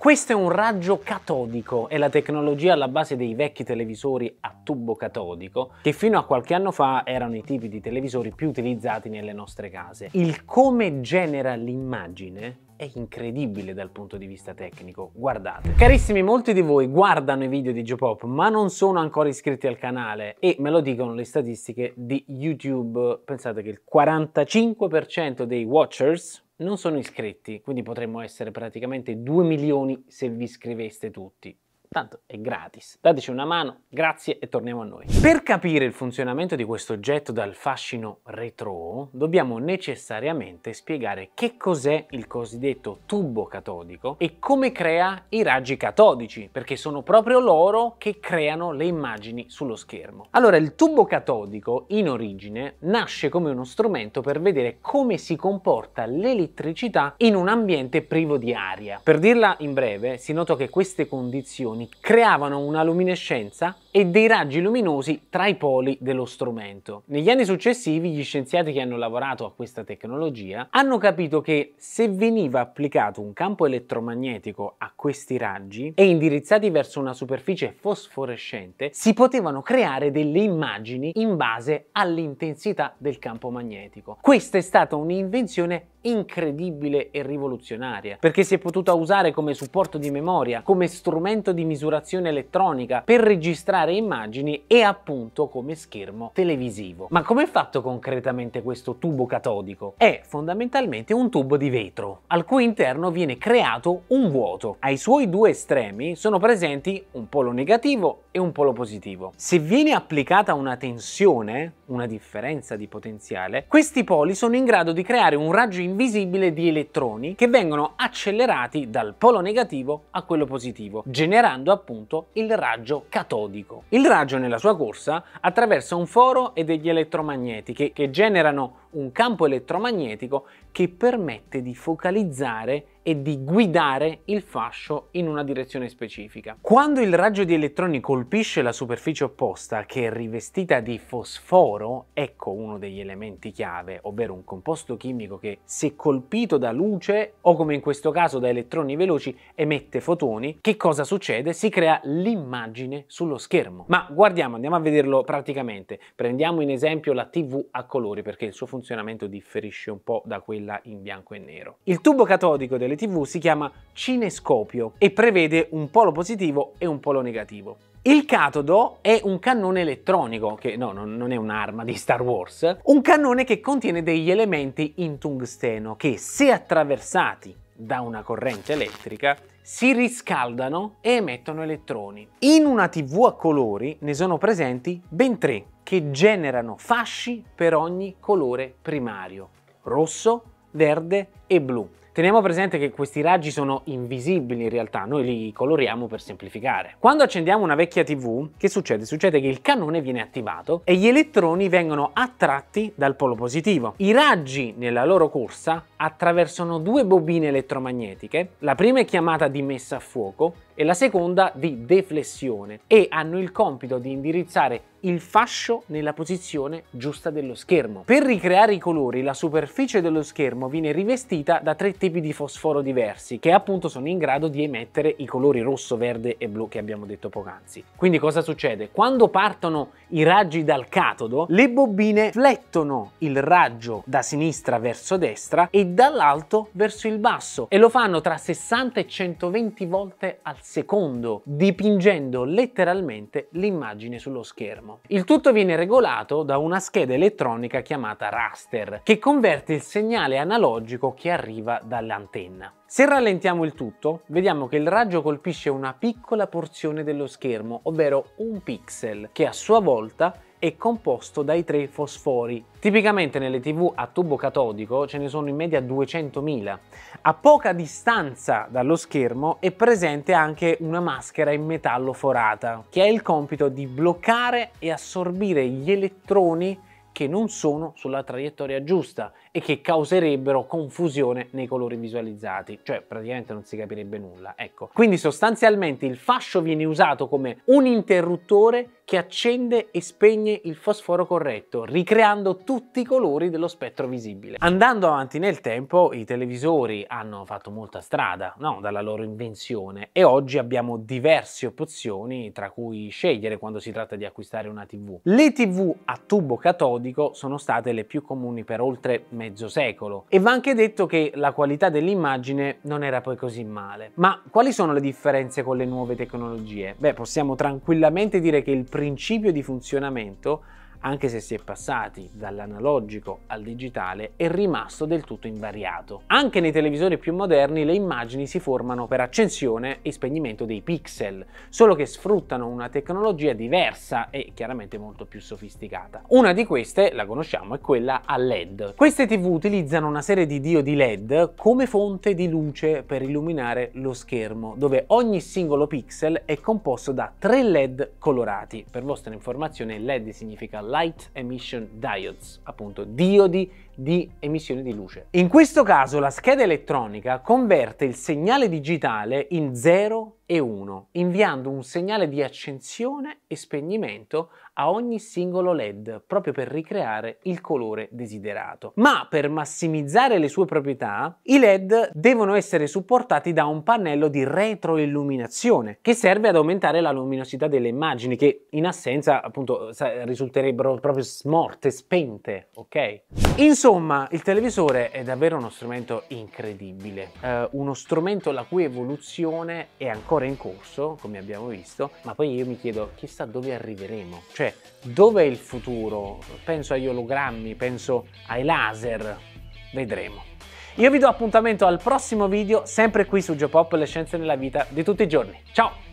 Questo è un raggio catodico, è la tecnologia alla base dei vecchi televisori a tubo catodico, che fino a qualche anno fa erano i tipi di televisori più utilizzati nelle nostre case. Il come genera l'immagine è incredibile dal punto di vista tecnico, guardate. Carissimi, molti di voi guardano i video di Geopop ma non sono ancora iscritti al canale e me lo dicono le statistiche di YouTube. Pensate che il 45% dei watchers non sono iscritti, quindi potremmo essere praticamente 2 milioni se vi iscriveste tutti tanto è gratis. Dateci una mano, grazie e torniamo a noi. Per capire il funzionamento di questo oggetto dal fascino retro, dobbiamo necessariamente spiegare che cos'è il cosiddetto tubo catodico e come crea i raggi catodici, perché sono proprio loro che creano le immagini sullo schermo. Allora, il tubo catodico in origine nasce come uno strumento per vedere come si comporta l'elettricità in un ambiente privo di aria. Per dirla in breve, si nota che queste condizioni creavano una luminescenza e dei raggi luminosi tra i poli dello strumento. Negli anni successivi gli scienziati che hanno lavorato a questa tecnologia hanno capito che se veniva applicato un campo elettromagnetico a questi raggi e indirizzati verso una superficie fosforescente si potevano creare delle immagini in base all'intensità del campo magnetico. Questa è stata un'invenzione incredibile e rivoluzionaria perché si è potuta usare come supporto di memoria, come strumento di misurazione elettronica per registrare generare immagini e appunto come schermo televisivo. Ma come è fatto concretamente questo tubo catodico? È fondamentalmente un tubo di vetro, al cui interno viene creato un vuoto. Ai suoi due estremi sono presenti un polo negativo e un polo positivo. Se viene applicata una tensione, una differenza di potenziale, questi poli sono in grado di creare un raggio invisibile di elettroni che vengono accelerati dal polo negativo a quello positivo, generando appunto il raggio catodico. Il raggio nella sua corsa attraversa un foro e degli elettromagneti che, che generano un campo elettromagnetico che permette di focalizzare e di guidare il fascio in una direzione specifica. Quando il raggio di elettroni colpisce la superficie opposta, che è rivestita di fosforo, ecco uno degli elementi chiave, ovvero un composto chimico che, se colpito da luce o come in questo caso da elettroni veloci, emette fotoni, che cosa succede? Si crea l'immagine sullo schermo. Ma guardiamo, andiamo a vederlo praticamente. Prendiamo in esempio la TV a colori perché il suo funzionamento funzionamento differisce un po' da quella in bianco e nero. Il tubo catodico delle TV si chiama cinescopio e prevede un polo positivo e un polo negativo. Il catodo è un cannone elettronico, che no, non è un'arma di Star Wars, un cannone che contiene degli elementi in tungsteno che se attraversati da una corrente elettrica si riscaldano e emettono elettroni. In una TV a colori ne sono presenti ben tre che generano fasci per ogni colore primario, rosso, verde e blu. Teniamo presente che questi raggi sono invisibili in realtà, noi li coloriamo per semplificare. Quando accendiamo una vecchia TV, che succede? Succede che il cannone viene attivato e gli elettroni vengono attratti dal polo positivo. I raggi nella loro corsa attraversano due bobine elettromagnetiche, la prima è chiamata di messa a fuoco e la seconda di deflessione e hanno il compito di indirizzare il fascio nella posizione giusta dello schermo. Per ricreare i colori la superficie dello schermo viene rivestita da tre tipi di fosforo diversi che appunto sono in grado di emettere i colori rosso, verde e blu che abbiamo detto poc'anzi. Quindi cosa succede? Quando partono i raggi dal catodo le bobine flettono il raggio da sinistra verso destra e dall'alto verso il basso e lo fanno tra 60 e 120 volte al secondo secondo, dipingendo letteralmente l'immagine sullo schermo. Il tutto viene regolato da una scheda elettronica chiamata raster, che converte il segnale analogico che arriva dall'antenna. Se rallentiamo il tutto, vediamo che il raggio colpisce una piccola porzione dello schermo, ovvero un pixel, che a sua volta è composto dai tre fosfori. Tipicamente nelle tv a tubo catodico ce ne sono in media 200.000. A poca distanza dallo schermo è presente anche una maschera in metallo forata, che ha il compito di bloccare e assorbire gli elettroni che non sono sulla traiettoria giusta e che causerebbero confusione nei colori visualizzati, cioè praticamente non si capirebbe nulla, ecco. Quindi sostanzialmente il fascio viene usato come un interruttore che accende e spegne il fosforo corretto, ricreando tutti i colori dello spettro visibile. Andando avanti nel tempo, i televisori hanno fatto molta strada no? dalla loro invenzione e oggi abbiamo diverse opzioni tra cui scegliere quando si tratta di acquistare una TV. Le TV a tubo catodico sono state le più comuni per oltre mezzo secolo e va anche detto che la qualità dell'immagine non era poi così male. Ma quali sono le differenze con le nuove tecnologie? Beh, possiamo tranquillamente dire che il primo principio di funzionamento anche se si è passati dall'analogico al digitale, è rimasto del tutto invariato. Anche nei televisori più moderni le immagini si formano per accensione e spegnimento dei pixel, solo che sfruttano una tecnologia diversa e chiaramente molto più sofisticata. Una di queste, la conosciamo, è quella a LED. Queste TV utilizzano una serie di diodi LED come fonte di luce per illuminare lo schermo, dove ogni singolo pixel è composto da tre LED colorati. Per vostra informazione, LED significa Light Emission Diodes, appunto diodi di emissione di luce. In questo caso la scheda elettronica converte il segnale digitale in 0 e 1, inviando un segnale di accensione e spegnimento a ogni singolo LED, proprio per ricreare il colore desiderato. Ma per massimizzare le sue proprietà, i LED devono essere supportati da un pannello di retroilluminazione, che serve ad aumentare la luminosità delle immagini, che in assenza appunto risulterebbero proprio smorte, spente, ok? Insomma, Insomma, il televisore è davvero uno strumento incredibile, eh, uno strumento la cui evoluzione è ancora in corso, come abbiamo visto, ma poi io mi chiedo chissà dove arriveremo, cioè dove è il futuro? Penso agli ologrammi, penso ai laser, vedremo. Io vi do appuntamento al prossimo video, sempre qui su Geopop, le scienze nella vita di tutti i giorni. Ciao!